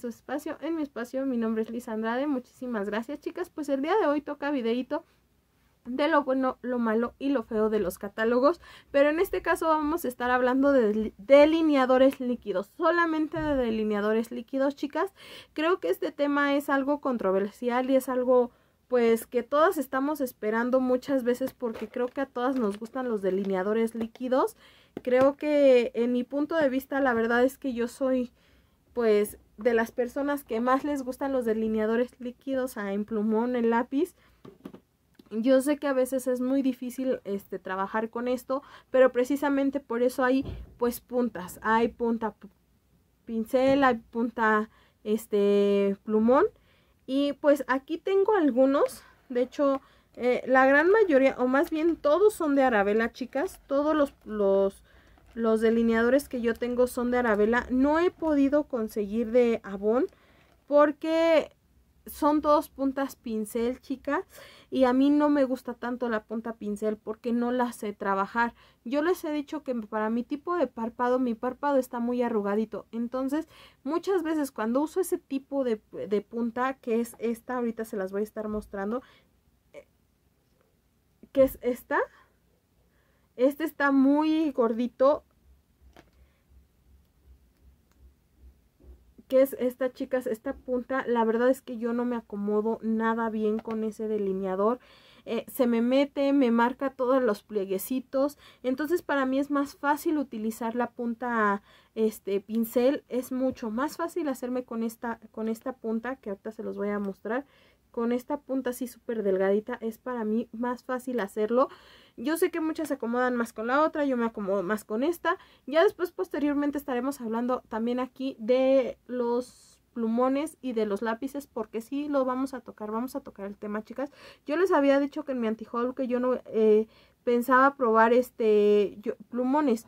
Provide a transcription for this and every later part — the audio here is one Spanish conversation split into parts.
su espacio, en mi espacio. Mi nombre es Lisa Andrade. Muchísimas gracias, chicas. Pues el día de hoy toca videito de lo bueno, lo malo y lo feo de los catálogos, pero en este caso vamos a estar hablando de delineadores líquidos, solamente de delineadores líquidos, chicas. Creo que este tema es algo controversial y es algo pues que todas estamos esperando muchas veces porque creo que a todas nos gustan los delineadores líquidos. Creo que en mi punto de vista la verdad es que yo soy pues de las personas que más les gustan los delineadores líquidos en plumón, en lápiz. Yo sé que a veces es muy difícil este, trabajar con esto, pero precisamente por eso hay pues puntas. Hay punta pincel, hay punta este, plumón. Y pues aquí tengo algunos. De hecho, eh, la gran mayoría, o más bien todos son de Arabella, chicas. Todos los los delineadores que yo tengo son de Arabella. No he podido conseguir de Avon porque son dos puntas pincel, chicas. Y a mí no me gusta tanto la punta pincel porque no la sé trabajar. Yo les he dicho que para mi tipo de párpado, mi párpado está muy arrugadito. Entonces, muchas veces cuando uso ese tipo de, de punta, que es esta, ahorita se las voy a estar mostrando, eh, que es esta, este está muy gordito. ¿Qué es esta, chicas? Esta punta, la verdad es que yo no me acomodo nada bien con ese delineador. Eh, se me mete, me marca todos los plieguecitos. Entonces para mí es más fácil utilizar la punta este pincel. Es mucho más fácil hacerme con esta, con esta punta que ahorita se los voy a mostrar con esta punta así súper delgadita es para mí más fácil hacerlo. Yo sé que muchas se acomodan más con la otra, yo me acomodo más con esta. Ya después posteriormente estaremos hablando también aquí de los plumones y de los lápices porque sí lo vamos a tocar, vamos a tocar el tema chicas. Yo les había dicho que en mi antihaul que yo no eh, pensaba probar este plumones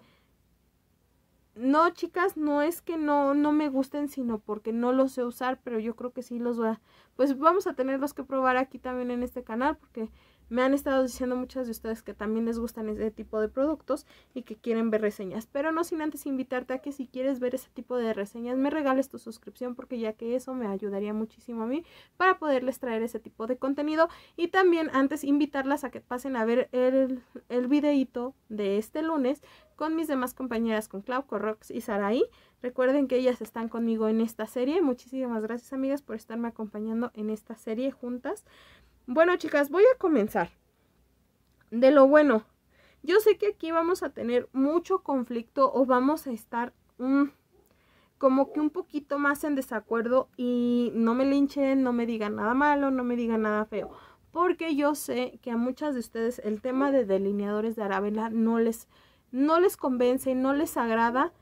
no, chicas, no es que no, no me gusten, sino porque no los sé usar, pero yo creo que sí los voy a... Pues vamos a tenerlos que probar aquí también en este canal, porque me han estado diciendo muchas de ustedes que también les gustan ese tipo de productos y que quieren ver reseñas, pero no sin antes invitarte a que si quieres ver ese tipo de reseñas me regales tu suscripción porque ya que eso me ayudaría muchísimo a mí para poderles traer ese tipo de contenido y también antes invitarlas a que pasen a ver el, el videíto de este lunes con mis demás compañeras, con Clau, Corrox y Saraí. Recuerden que ellas están conmigo en esta serie. Muchísimas gracias, amigas, por estarme acompañando en esta serie juntas. Bueno, chicas, voy a comenzar. De lo bueno. Yo sé que aquí vamos a tener mucho conflicto o vamos a estar mm, como que un poquito más en desacuerdo y no me linchen, no me digan nada malo, no me digan nada feo. Porque yo sé que a muchas de ustedes el tema de delineadores de Arabella no les, no les convence, no les agrada.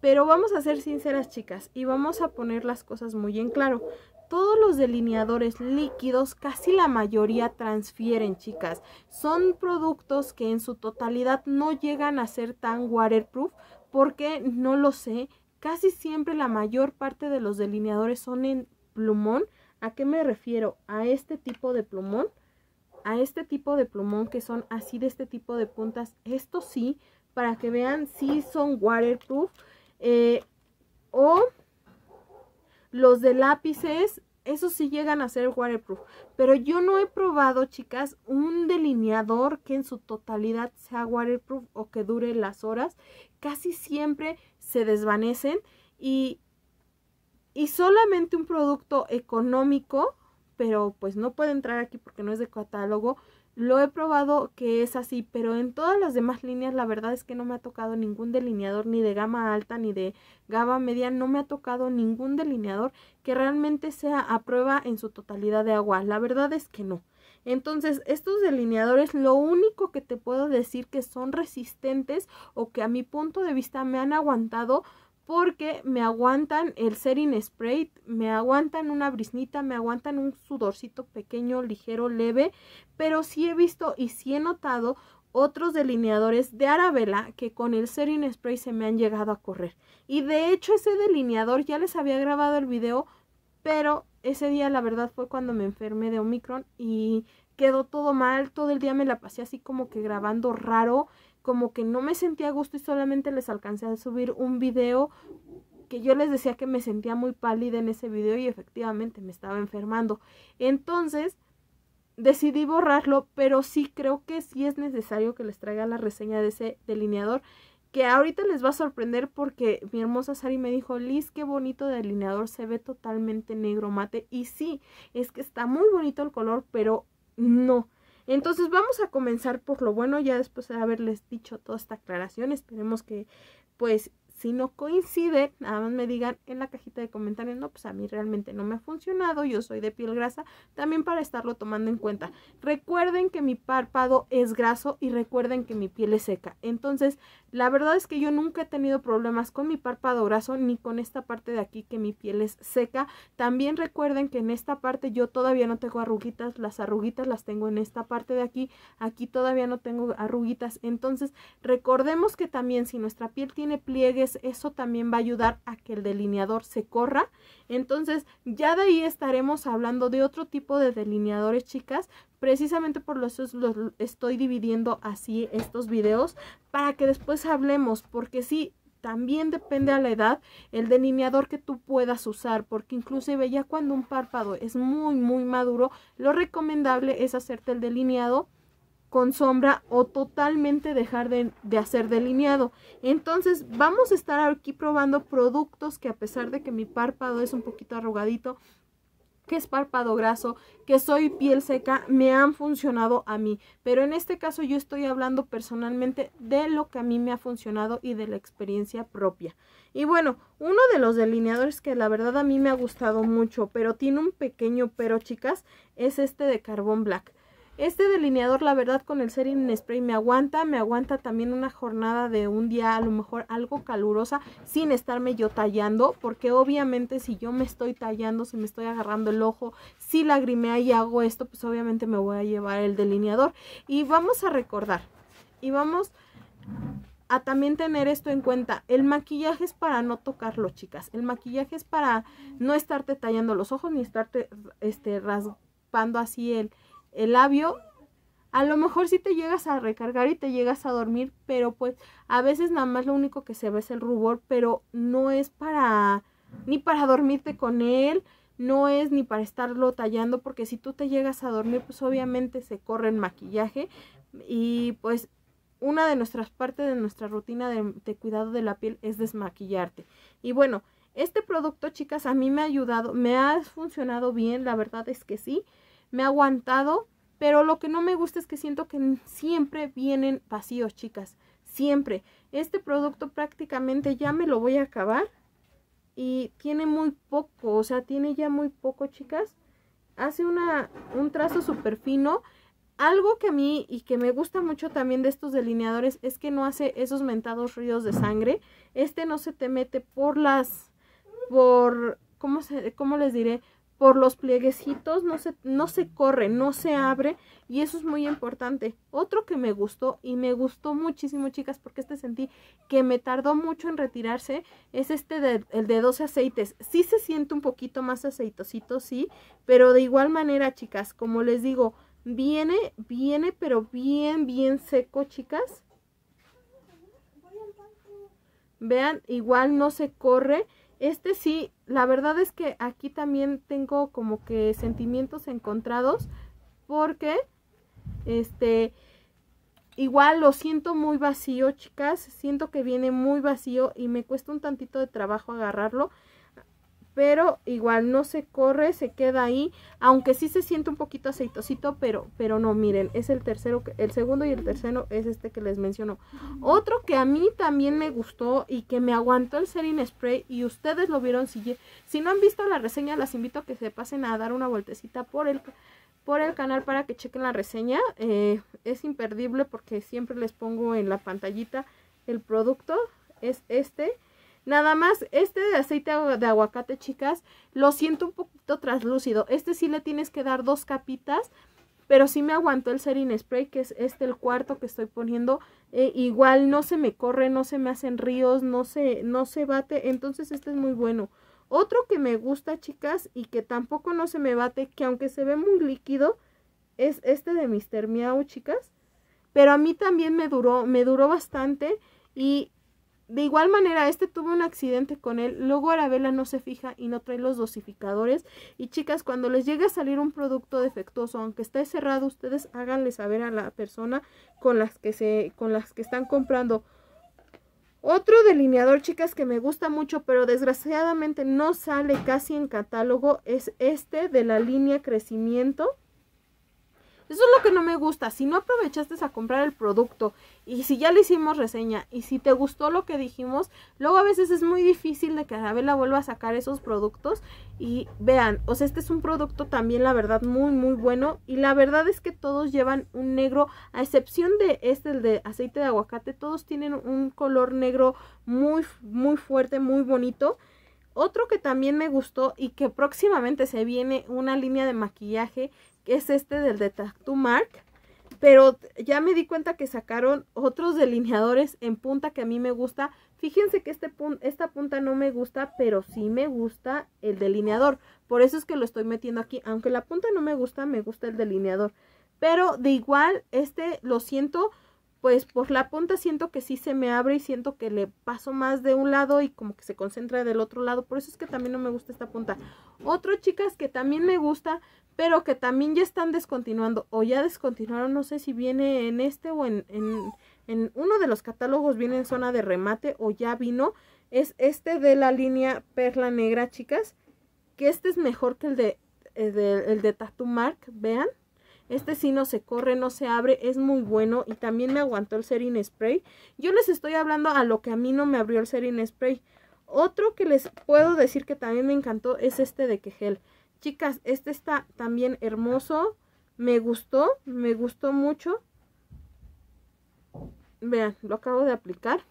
Pero vamos a ser sinceras, chicas, y vamos a poner las cosas muy en claro todos los delineadores líquidos, casi la mayoría transfieren, chicas. Son productos que en su totalidad no llegan a ser tan waterproof porque no lo sé. Casi siempre la mayor parte de los delineadores son en plumón. ¿A qué me refiero? A este tipo de plumón. A este tipo de plumón que son así de este tipo de puntas. Esto sí, para que vean si son waterproof. Eh, o los de lápices, esos sí llegan a ser waterproof. Pero yo no he probado, chicas, un delineador que en su totalidad sea waterproof o que dure las horas. Casi siempre se desvanecen y, y solamente un producto económico, pero pues no puede entrar aquí porque no es de catálogo, lo he probado que es así, pero en todas las demás líneas la verdad es que no me ha tocado ningún delineador, ni de gama alta, ni de gama media, no me ha tocado ningún delineador que realmente sea a prueba en su totalidad de agua. La verdad es que no. Entonces, estos delineadores, lo único que te puedo decir que son resistentes o que a mi punto de vista me han aguantado porque me aguantan el sering spray, me aguantan una brisnita, me aguantan un sudorcito pequeño, ligero, leve, pero sí he visto y sí he notado otros delineadores de Arabella que con el setting spray se me han llegado a correr. Y de hecho ese delineador ya les había grabado el video, pero ese día la verdad fue cuando me enfermé de Omicron y quedó todo mal, todo el día me la pasé así como que grabando raro como que no me sentía a gusto y solamente les alcancé a subir un video que yo les decía que me sentía muy pálida en ese video y efectivamente me estaba enfermando. Entonces decidí borrarlo, pero sí creo que sí es necesario que les traiga la reseña de ese delineador que ahorita les va a sorprender porque mi hermosa Sari me dijo, Liz, qué bonito delineador, se ve totalmente negro mate. Y sí, es que está muy bonito el color, pero no, entonces vamos a comenzar por lo bueno, ya después de haberles dicho toda esta aclaración, esperemos que pues si no coincide, nada más me digan en la cajita de comentarios, no, pues a mí realmente no me ha funcionado, yo soy de piel grasa, también para estarlo tomando en cuenta. Recuerden que mi párpado es graso y recuerden que mi piel es seca. Entonces, la verdad es que yo nunca he tenido problemas con mi párpado graso ni con esta parte de aquí que mi piel es seca. También recuerden que en esta parte yo todavía no tengo arruguitas, las arruguitas las tengo en esta parte de aquí, aquí todavía no tengo arruguitas. Entonces, recordemos que también si nuestra piel tiene pliegues, eso también va a ayudar a que el delineador se corra. Entonces ya de ahí estaremos hablando de otro tipo de delineadores, chicas. Precisamente por eso los estoy dividiendo así estos videos para que después hablemos, porque sí, también depende a la edad el delineador que tú puedas usar, porque inclusive ya cuando un párpado es muy, muy maduro, lo recomendable es hacerte el delineado con sombra o totalmente dejar de, hacer delineado. Entonces vamos a estar aquí probando productos que a pesar de que mi párpado es un poquito arrugadito, que es párpado graso, que soy piel seca, me han funcionado a mí. Pero en este caso yo estoy hablando personalmente de lo que a mí me ha funcionado y de la experiencia propia. Y bueno, uno de los delineadores que la verdad a mí me ha gustado mucho, pero tiene un pequeño pero chicas, es este de carbón black. Este delineador, la verdad, con el setting spray me aguanta, me aguanta también una jornada de un día a lo mejor algo calurosa sin estarme yo tallando, porque obviamente si yo me estoy tallando, si me estoy agarrando el ojo, si lagrimea y hago esto, pues obviamente me voy a llevar el delineador. Y vamos a recordar, y vamos a también tener esto en cuenta. El maquillaje es para no tocarlo, chicas. El maquillaje es para no estarte tallando los ojos ni estarte este, raspando así el el labio, a lo mejor sí te llegas a recargar y te llegas a dormir, pero pues a veces nada más lo único que se ve es el rubor, pero no es para ni para dormirte con él, no es ni para estarlo tallando, porque si tú te llegas a dormir, pues obviamente se corre el maquillaje y pues una de nuestras partes de nuestra rutina de, de cuidado de la piel es desmaquillarte. Y bueno, este producto, chicas, a mí me ha ayudado, me ha funcionado bien, la verdad es que sí me ha aguantado, pero lo que no me gusta es que siento que siempre vienen vacíos, chicas, siempre. Este producto prácticamente ya me lo voy a acabar y tiene muy poco, o sea, tiene ya muy poco, chicas. Hace una, un trazo súper fino. Algo que a mí y que me gusta mucho también de estos delineadores es que no hace esos mentados ríos de sangre. Este no se te mete por las, por, ¿cómo, se, cómo les diré? por los plieguecitos no se, no se corre, no se abre y eso es muy importante. Otro que me gustó y me gustó muchísimo chicas porque este sentí que me tardó mucho en retirarse es este el de 12 aceites. Sí se siente un poquito más aceitosito, sí, pero de igual manera chicas, como les digo, viene, viene pero bien, bien seco chicas. Vean, igual no se corre. Este sí la verdad es que aquí también tengo como que sentimientos encontrados porque este igual lo siento muy vacío chicas siento que viene muy vacío y me cuesta un tantito de trabajo agarrarlo pero igual no se corre, se queda ahí, aunque sí se siente un poquito aceitosito, pero, pero no, miren, es el tercero, el segundo y el tercero es este que les menciono. Otro que a mí también me gustó y que me aguantó el setting spray y ustedes lo vieron, si, si no han visto la reseña, las invito a que se pasen a dar una vueltecita por el, por el canal para que chequen la reseña, eh, es imperdible porque siempre les pongo en la pantallita el producto, es este, Nada más, este de aceite de aguacate, chicas, lo siento un poquito traslúcido. Este sí le tienes que dar dos capitas, pero sí me aguantó el Serin Spray, que es este el cuarto que estoy poniendo. Eh, igual no se me corre, no se me hacen ríos, no se, no se bate, entonces este es muy bueno. Otro que me gusta, chicas, y que tampoco no se me bate, que aunque se ve muy líquido, es este de Mr. Miau, chicas. Pero a mí también me duró, me duró bastante y de igual manera, este tuvo un accidente con él, luego Arabella no se fija y no trae los dosificadores. Y chicas, cuando les llegue a salir un producto defectuoso, aunque esté cerrado, ustedes háganle saber a la persona con las que, se, con las que están comprando. Otro delineador, chicas, que me gusta mucho, pero desgraciadamente no sale casi en catálogo, es este de la línea crecimiento. Eso es lo que no me gusta. Si no aprovechaste a comprar el producto y si ya le hicimos reseña y si te gustó lo que dijimos, luego a veces es muy difícil de que Arabella vuelva a sacar esos productos y vean, o sea, este es un producto también la verdad muy muy bueno y la verdad es que todos llevan un negro, a excepción de este, el de aceite de aguacate, todos tienen un color negro muy muy fuerte, muy bonito. Otro que también me gustó y que próximamente se viene una línea de maquillaje es este del de Tattoo Mark. Pero ya me di cuenta que sacaron otros delineadores en punta que a mí me gusta. Fíjense que este esta punta no me gusta, pero sí me gusta el delineador. Por eso es que lo estoy metiendo aquí. Aunque la punta no me gusta, me gusta el delineador. Pero de igual, este lo siento pues por la punta siento que sí se me abre y siento que le paso más de un lado y como que se concentra del otro lado. Por eso es que también no me gusta esta punta. Otro, chicas, que también me gusta, pero que también ya están descontinuando o ya descontinuaron, no sé si viene en este o en, uno de los catálogos, viene en zona de remate o ya vino, es este de la línea Perla Negra, chicas, que este es mejor que el de, el de, el de Tattoo Mark, vean. Este sí no se corre, no se abre, es muy bueno y también me aguantó el Serin spray. Yo les estoy hablando a lo que a mí no me abrió el Serin spray. Otro que les puedo decir que también me encantó es este de Quejel. Chicas, este está también hermoso. Me gustó, me gustó mucho. Vean, lo acabo de aplicar.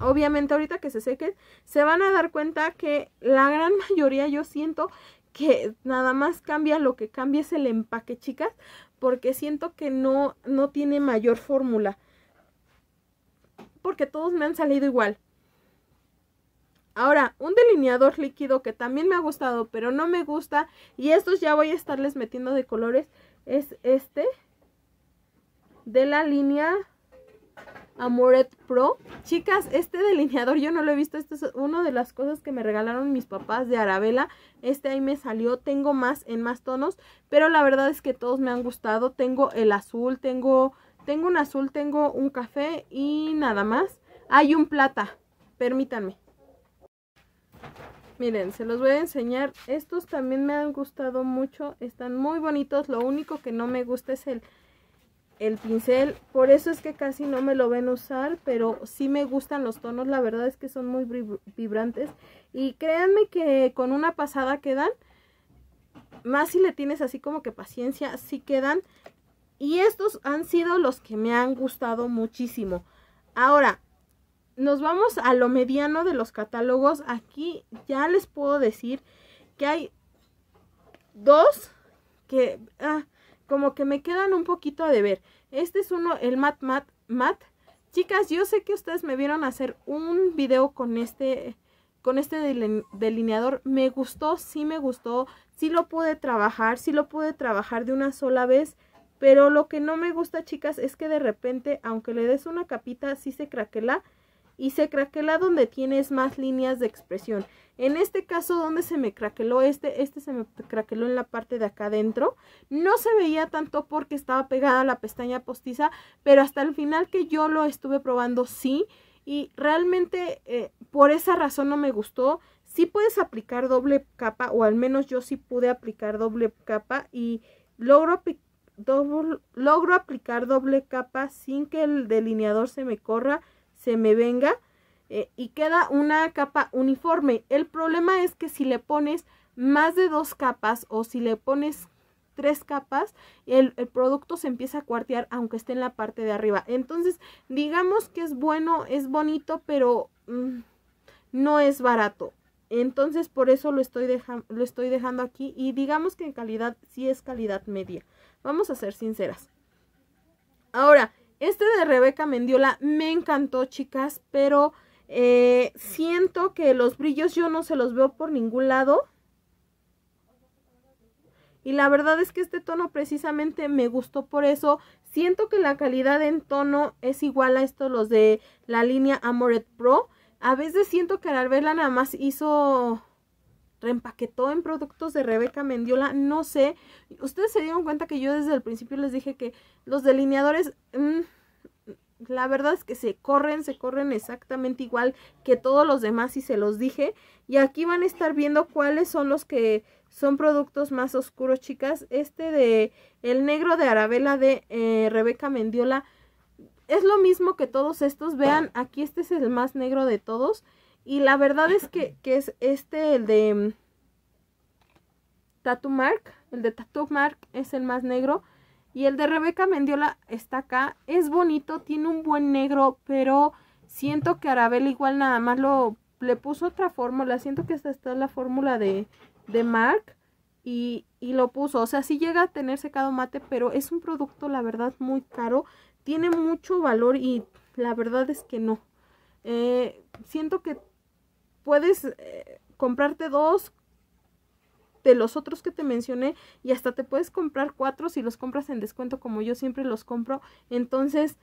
Obviamente ahorita que se seque, se van a dar cuenta que la gran mayoría yo siento que nada más cambia lo que cambia es el empaque, chicas, porque siento que no, no tiene mayor fórmula. Porque todos me han salido igual. Ahora, un delineador líquido que también me ha gustado, pero no me gusta, y estos ya voy a estarles metiendo de colores, es este, de la línea Amoret Pro. Chicas, este delineador yo no lo he visto. Este es una de las cosas que me regalaron mis papás de Arabella. Este ahí me salió. Tengo más en más tonos. Pero la verdad es que todos me han gustado. Tengo el azul, tengo, tengo un azul, tengo un café y nada más. Hay un plata. Permítanme. Miren, se los voy a enseñar. Estos también me han gustado mucho. Están muy bonitos. Lo único que no me gusta es el el pincel, por eso es que casi no me lo ven usar, pero sí me gustan los tonos, la verdad es que son muy vibrantes y créanme que con una pasada quedan, más si le tienes así como que paciencia, sí quedan y estos han sido los que me han gustado muchísimo. Ahora, nos vamos a lo mediano de los catálogos, aquí ya les puedo decir que hay dos que... Ah, como que me quedan un poquito de ver, Este es uno, el Mat Mat Mat. Chicas, yo sé que ustedes me vieron hacer un video con este, con este delineador. Me gustó, sí me gustó, sí lo pude trabajar, sí lo pude trabajar de una sola vez. Pero lo que no me gusta, chicas, es que de repente, aunque le des una capita, sí se craquela y se craquela donde tienes más líneas de expresión. En este caso, donde se me craqueló este, este se me craqueló en la parte de acá adentro. No se veía tanto porque estaba pegada a la pestaña postiza, pero hasta el final que yo lo estuve probando, sí. Y realmente eh, por esa razón no me gustó. Sí puedes aplicar doble capa, o al menos yo sí pude aplicar doble capa y logro logro aplicar doble capa sin que el delineador se me corra me venga eh, y queda una capa uniforme. El problema es que si le pones más de dos capas o si le pones tres capas, el, producto se empieza a cuartear aunque esté en la parte de arriba. Entonces, digamos que es bueno, es bonito, pero mm, no es barato. Entonces, por eso lo estoy, lo estoy dejando aquí y digamos que en calidad sí es calidad media. Vamos a ser sinceras. Ahora, este de Rebeca Mendiola me encantó, chicas, pero eh, siento que los brillos yo no se los veo por ningún lado. Y la verdad es que este tono precisamente me gustó por eso. Siento que la calidad en tono es igual a estos los de la línea Amoret Pro. A veces siento que al verla nada más hizo reempaquetó en productos de Rebeca Mendiola, no sé. Ustedes se dieron cuenta que yo desde el principio les dije que los delineadores, mm, la verdad es que se corren, se corren exactamente igual que todos los demás y se los dije. Y aquí van a estar viendo cuáles son los que son productos más oscuros, chicas. Este de el negro de Arabella de eh, Rebeca Mendiola es lo mismo que todos estos. Vean, aquí este es el más negro de todos. Y la verdad es que, es este, el de Tattoo Mark, el de Tattoo Mark es el más negro. Y el de Rebeca Mendiola está acá. Es bonito, tiene un buen negro, pero siento que Arabella igual nada más lo le puso otra fórmula. Siento que esta está la fórmula de, de Mark. Y, lo puso. O sea, sí llega a tener secado mate, pero es un producto, la verdad, muy caro. Tiene mucho valor y la verdad es que no. Eh, siento que puedes eh, comprarte dos de los otros que te mencioné y hasta te puedes comprar cuatro si los compras en descuento como yo siempre los compro. Entonces,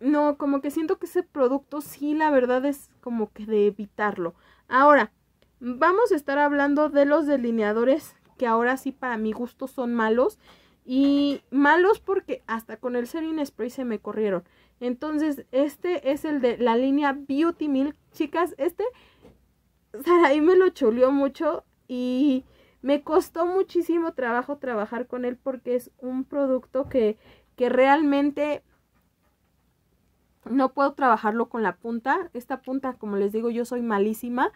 no, como que siento que ese producto sí, la verdad es como que de evitarlo. Ahora, vamos a estar hablando de los delineadores que ahora sí para mi gusto son malos. Y malos porque hasta con el Serine Spray se me corrieron. Entonces, este es el de la línea Beauty Milk. Chicas, este Saraí me lo chuleó mucho y me costó muchísimo trabajo trabajar con él porque es un producto que, que realmente no puedo trabajarlo con la punta. Esta punta, como les digo, yo soy malísima.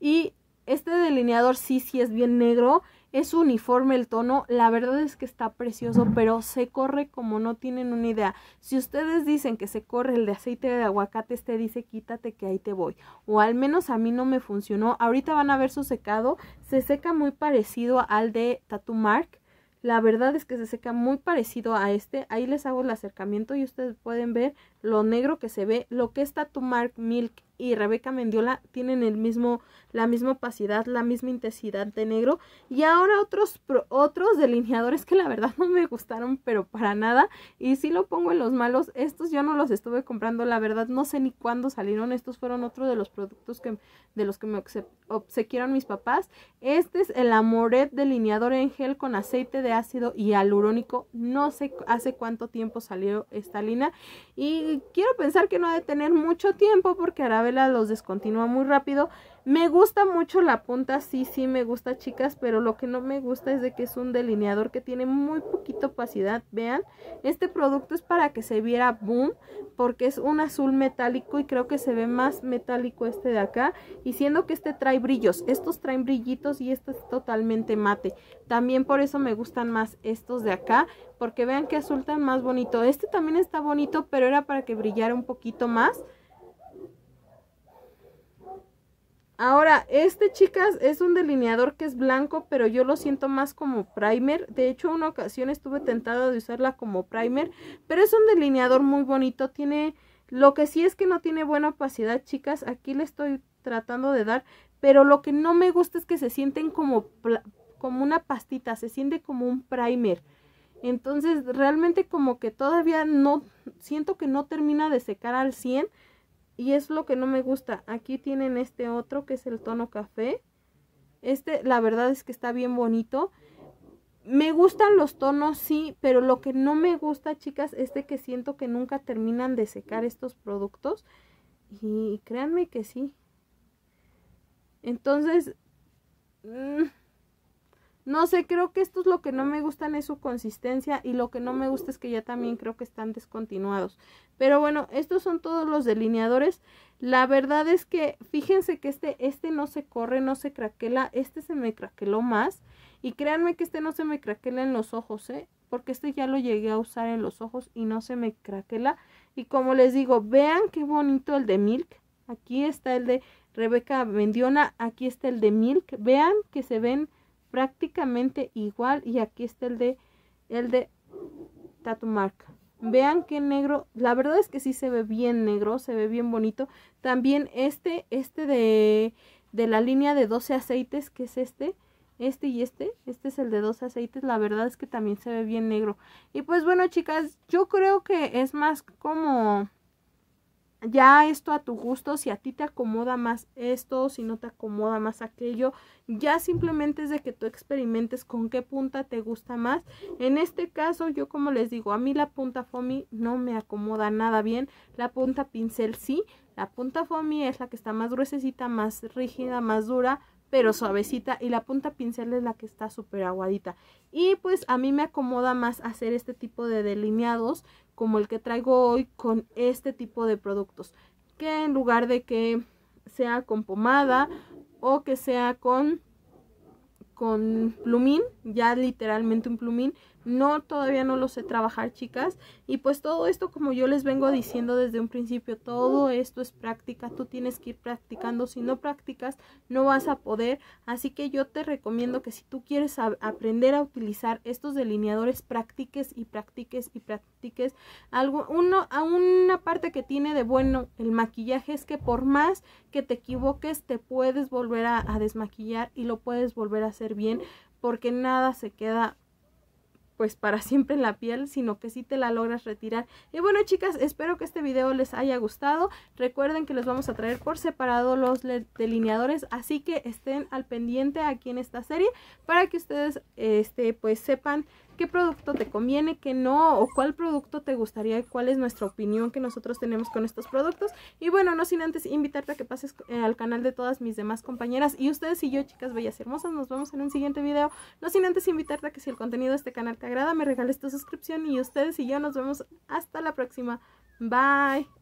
Y este delineador sí, sí es bien negro es uniforme el tono, la verdad es que está precioso, pero se corre como no tienen una idea. Si ustedes dicen que se corre el de aceite de aguacate, este dice quítate que ahí te voy. O al menos a mí no me funcionó. Ahorita van a ver su secado, se seca muy parecido al de Tattoo Mark. La verdad es que se seca muy parecido a este. Ahí les hago el acercamiento y ustedes pueden ver lo negro que se ve. Lo que es Tattoo Mark Milk y Rebeca Mendiola tienen el mismo, la misma opacidad, la misma intensidad de negro. Y ahora otros, otros delineadores que la verdad no me gustaron, pero para nada. Y si lo pongo en los malos, estos yo no los estuve comprando, la verdad no sé ni cuándo salieron. Estos fueron otro de los productos que, de los que me obsequiaron mis papás. Este es el Amoret delineador en gel con aceite de ácido y hialurónico. No sé hace cuánto tiempo salió esta línea. Y quiero pensar que no ha de tener mucho tiempo porque ahora los descontinúa muy rápido. Me gusta mucho la punta, sí, sí, me gusta chicas, pero lo que no me gusta es de que es un delineador que tiene muy poquito opacidad, vean. Este producto es para que se viera boom, porque es un azul metálico y creo que se ve más metálico este de acá. Y siendo que este trae brillos, estos traen brillitos y este es totalmente mate. También por eso me gustan más estos de acá, porque vean que azul tan más bonito. Este también está bonito, pero era para que brillara un poquito más. Ahora, este, chicas, es un delineador que es blanco, pero yo lo siento más como primer. De hecho, una ocasión estuve tentada de usarla como primer, pero es un delineador muy bonito. Tiene, lo que sí es que no tiene buena opacidad, chicas. Aquí le estoy tratando de dar, pero lo que no me gusta es que se sienten como, como una pastita, se siente como un primer. Entonces, realmente como que todavía no, siento que no termina de secar al 100% y es lo que no me gusta. Aquí tienen este otro que es el tono café. Este la verdad es que está bien bonito. Me gustan los tonos, sí, pero lo que no me gusta, chicas, es de que siento que nunca terminan de secar estos productos. Y créanme que sí. Entonces, mm, no sé, creo que esto es lo que no me gustan es su consistencia y lo que no me gusta es que ya también creo que están descontinuados. Pero bueno, estos son todos los delineadores. La verdad es que fíjense que este, este no se corre, no se craquela, este se me craqueló más. Y créanme que este no se me craquela en los ojos, ¿eh? Porque este ya lo llegué a usar en los ojos y no se me craquela. Y como les digo, vean qué bonito el de Milk. Aquí está el de Rebeca Mendiona, aquí está el de Milk. Vean que se ven prácticamente igual y aquí está el de el de Tatumarca. Vean qué negro, la verdad es que sí se ve bien negro, se ve bien bonito. También este, este de, de la línea de 12 aceites, que es este, este y este, este es el de 12 aceites, la verdad es que también se ve bien negro. Y pues bueno chicas, yo creo que es más como ya esto a tu gusto, si a ti te acomoda más esto, si no te acomoda más aquello, ya simplemente es de que tú experimentes con qué punta te gusta más. En este caso, yo como les digo, a mí la punta foamy no me acomoda nada bien, la punta pincel sí, la punta foamy es la que está más gruesecita, más rígida, más dura, pero suavecita y la punta pincel es la que está súper aguadita. Y pues a mí me acomoda más hacer este tipo de delineados como el que traigo hoy con este tipo de productos. Que en lugar de que sea con pomada o que sea con, con plumín, ya literalmente un plumín, no, todavía no lo sé trabajar, chicas. Y pues todo esto, como yo les vengo diciendo desde un principio, todo esto es práctica. Tú tienes que ir practicando. Si no practicas, no vas a poder. Así que yo te recomiendo que si tú quieres aprender a utilizar estos delineadores, practiques y practiques y practiques. Algo, uno, a una parte que tiene de bueno el maquillaje es que por más que te equivoques, te puedes volver a desmaquillar y lo puedes volver a hacer bien porque nada se queda pues para siempre en la piel, sino que si te la logras retirar. Y bueno chicas, espero que este video les haya gustado. Recuerden que les vamos a traer por separado los delineadores, así que estén al pendiente aquí en esta serie para que ustedes este, pues sepan qué producto te conviene, qué no, o cuál producto te gustaría y cuál es nuestra opinión que nosotros tenemos con estos productos. Y bueno, no sin antes invitarte a que pases eh, al canal de todas mis demás compañeras y ustedes y yo, chicas bellas y hermosas, nos vemos en un siguiente video. No sin antes invitarte a que si el contenido de este canal te agrada, me regales tu suscripción y ustedes y yo nos vemos hasta la próxima. Bye.